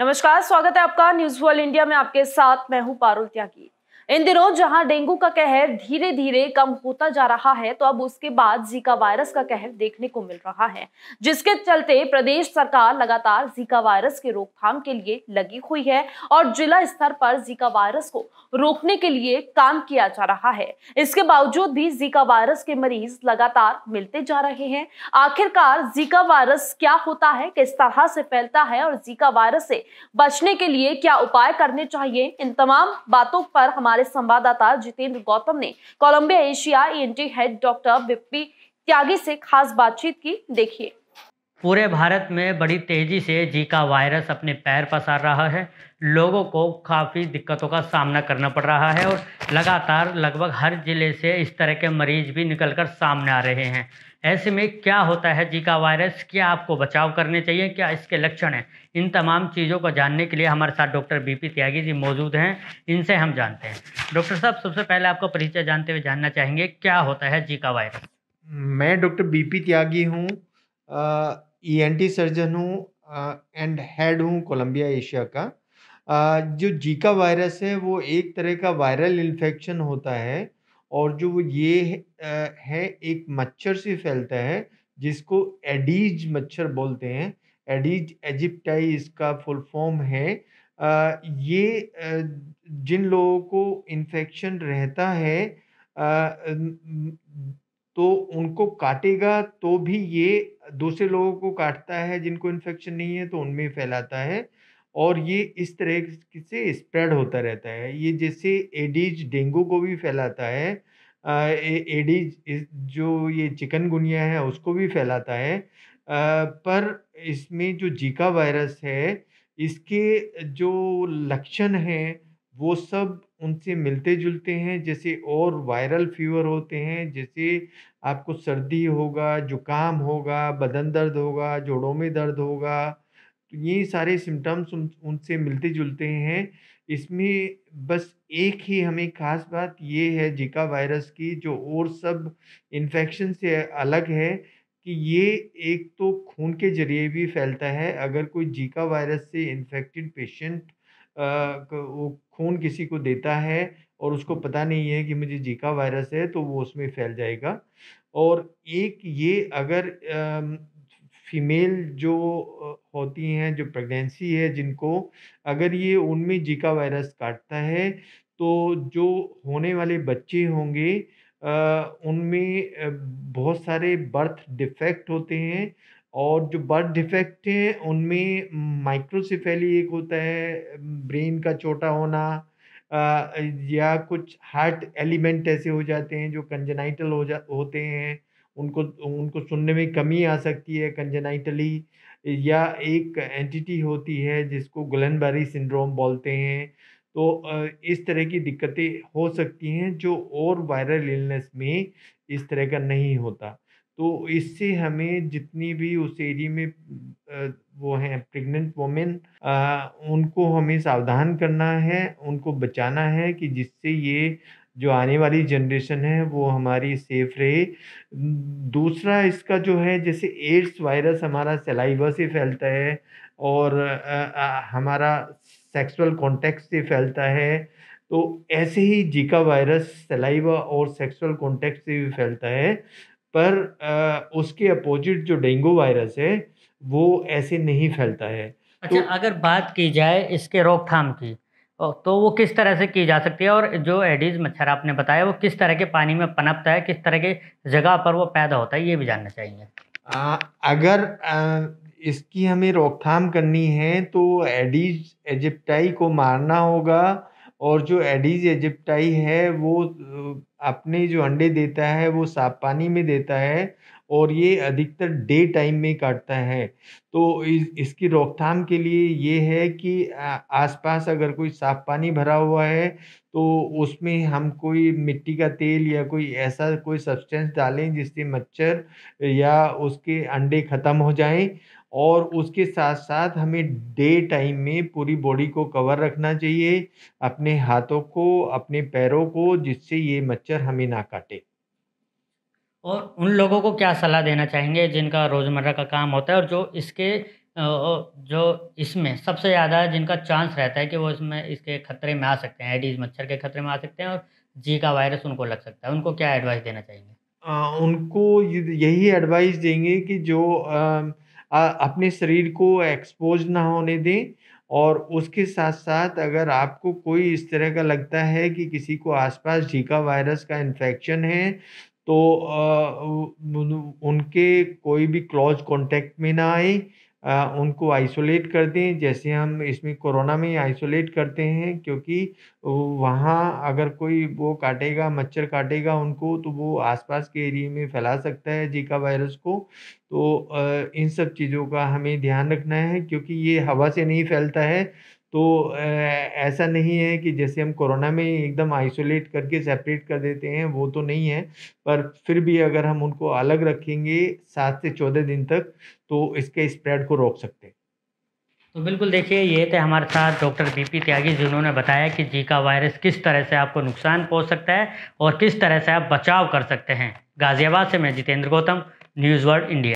नमस्कार स्वागत है आपका न्यूज वर्ल्ड इंडिया में आपके साथ मैं हूं पारुल त्यागी इन दिनों जहां डेंगू का कहर धीरे धीरे कम होता जा रहा है तो अब उसके बाद जीका वायरस का कहर देखने को मिल रहा है जिसके चलते प्रदेश सरकार लगातार जीका वायरस के रोकथाम के लिए लगी हुई है और जिला स्तर पर जीका वायरस को रोकने के लिए काम किया जा रहा है इसके बावजूद भी जीका वायरस के मरीज लगातार मिलते जा रहे हैं आखिरकार जीका वायरस क्या होता है किस तरह से फैलता है और जीका वायरस से बचने के लिए क्या उपाय करने चाहिए इन तमाम बातों पर हमारे हमारे संवाददाता जितेंद्र गौतम ने Columbia Asia ENT head doctor B P Tyagi से खास बातचीत की देखिए पूरे भारत में बड़ी तेजी से जीका वायरस अपने पैर पसार रहा है लोगों को काफ़ी दिक्कतों का सामना करना पड़ रहा है और लगातार लगभग हर जिले से इस तरह के मरीज भी निकलकर सामने आ रहे हैं ऐसे में क्या होता है जीका वायरस क्या आपको बचाव करने चाहिए क्या इसके लक्षण हैं इन तमाम चीज़ों को जानने के लिए हमारे साथ डॉक्टर बीपी त्यागी जी मौजूद हैं इनसे हम जानते हैं डॉक्टर साहब सबसे पहले आपका परिचय जानते हुए जानना चाहेंगे क्या होता है जीका वायरस मैं डॉक्टर बीपी त्यागी हूँ ई एन टी सर्जन हूँ एंड हेड हूँ कोलम्बिया एशिया का आ, जो जीका वायरस है वो एक तरह का वायरल इन्फेक्शन होता है और जो वो ये है एक मच्छर से फैलता है जिसको एडीज मच्छर बोलते हैं एडीज एजिप्टाई इसका फुल फॉर्म है ये जिन लोगों को इन्फेक्शन रहता है तो उनको काटेगा तो भी ये दूसरे लोगों को काटता है जिनको इन्फेक्शन नहीं है तो उनमें फैलाता है और ये इस तरह से स्प्रेड होता रहता है ये जैसे एडीज डेंगू को भी फैलाता है एडीज जो ये चिकनगुनिया है उसको भी फैलाता है पर इसमें जो जीका वायरस है इसके जो लक्षण हैं वो सब उनसे मिलते जुलते हैं जैसे और वायरल फीवर होते हैं जैसे आपको सर्दी होगा जुकाम होगा बदन दर्द होगा जोड़ों में दर्द होगा तो ये सारे सिम्टम्स उन उनसे मिलते जुलते हैं इसमें बस एक ही हमें ख़ास बात ये है जिका वायरस की जो और सब इन्फेक्शन से अलग है कि ये एक तो खून के ज़रिए भी फैलता है अगर कोई जीका वायरस से इन्फेक्टेड पेशेंट वो खून किसी को देता है और उसको पता नहीं है कि मुझे जीका वायरस है तो वो उसमें फैल जाएगा और एक ये अगर फीमेल जो होती हैं जो प्रेगनेंसी है जिनको अगर ये उनमें जीका वायरस काटता है तो जो होने वाले बच्चे होंगे उनमें बहुत सारे बर्थ डिफेक्ट होते हैं और जो बर्थ डिफेक्ट हैं उनमें माइक्रोसिफेली एक होता है ब्रेन का छोटा होना या कुछ हार्ट एलिमेंट ऐसे हो जाते हैं जो कंजनाइटल हो जा होते हैं उनको उनको सुनने में कमी आ सकती है कंजनाइटली या एक एंटिटी होती है जिसको गुलनबारी सिंड्रोम बोलते हैं तो इस तरह की दिक्कतें हो सकती हैं जो और वायरल इलनेस में इस तरह का नहीं होता तो इससे हमें जितनी भी उस एरिए में वो हैं प्रेग्नेंट वोमेन उनको हमें सावधान करना है उनको बचाना है कि जिससे ये जो आने वाली जनरेशन है वो हमारी सेफ रहे दूसरा इसका जो है जैसे एड्स वायरस हमारा सेलाइवा से फैलता है और आ, आ, हमारा सेक्सुअल कॉन्टेक्ट से फैलता है तो ऐसे ही जीका वायरस सेलाइवा और सेक्सुअल कॉन्टेक्ट से भी फैलता है पर आ, उसके अपोजिट जो डेंगू वायरस है वो ऐसे नहीं फैलता है अच्छा तो, अगर बात की जाए इसके रोकथाम की तो वो किस तरह से की जा सकती है और जो एडीज मच्छर आपने बताया वो किस तरह के पानी में पनपता है किस तरह के जगह पर वो पैदा होता है ये भी जानना चाहिए आ, अगर आ, इसकी हमें रोकथाम करनी है तो एडीज एजिप्टाई को मारना होगा और जो एडीज एजिप्टाई है वो अपने जो अंडे देता है वो साफ पानी में देता है और ये अधिकतर डे टाइम में काटता है तो इस इसकी रोकथाम के लिए ये है कि आसपास अगर कोई साफ पानी भरा हुआ है तो उसमें हम कोई मिट्टी का तेल या कोई ऐसा कोई सब्सटेंस डालें जिससे मच्छर या उसके अंडे ख़त्म हो जाएं और उसके साथ साथ हमें डे टाइम में पूरी बॉडी को कवर रखना चाहिए अपने हाथों को अपने पैरों को जिससे ये मच्छर हमें ना काटे और उन लोगों को क्या सलाह देना चाहेंगे जिनका रोज़मर्रा का काम होता है और जो इसके जो इसमें सबसे ज़्यादा जिनका चांस रहता है कि वो इसमें इसके खतरे में आ सकते हैं एडीज मच्छर के खतरे में आ सकते हैं और जी का वायरस उनको लग सकता है उनको क्या एडवाइस देना चाहेंगे आ, उनको यही एडवाइस देंगे कि जो आ, आ, अपने शरीर को एक्सपोज ना होने दें और उसके साथ साथ अगर आपको कोई इस तरह का लगता है कि किसी को आसपास जीका वायरस का इन्फेक्शन है तो उनके कोई भी क्लोज कांटेक्ट में ना आए उनको आइसोलेट कर दें जैसे हम इसमें कोरोना में आइसोलेट करते हैं क्योंकि वहाँ अगर कोई वो काटेगा मच्छर काटेगा उनको तो वो आसपास के एरिया में फैला सकता है जीका वायरस को तो इन सब चीज़ों का हमें ध्यान रखना है क्योंकि ये हवा से नहीं फैलता है तो ऐसा नहीं है कि जैसे हम कोरोना में एकदम आइसोलेट करके सेपरेट कर देते हैं वो तो नहीं है पर फिर भी अगर हम उनको अलग रखेंगे सात से चौदह दिन तक तो इसके स्प्रेड को रोक सकते हैं तो बिल्कुल देखिए ये थे हमारे साथ डॉक्टर पी त्यागी जिन्होंने बताया कि जीका वायरस किस तरह से आपको नुकसान पहुँच सकता है और किस तरह से आप बचाव कर सकते हैं गाज़ियाबाद से मैं Jitendra Gautam news world India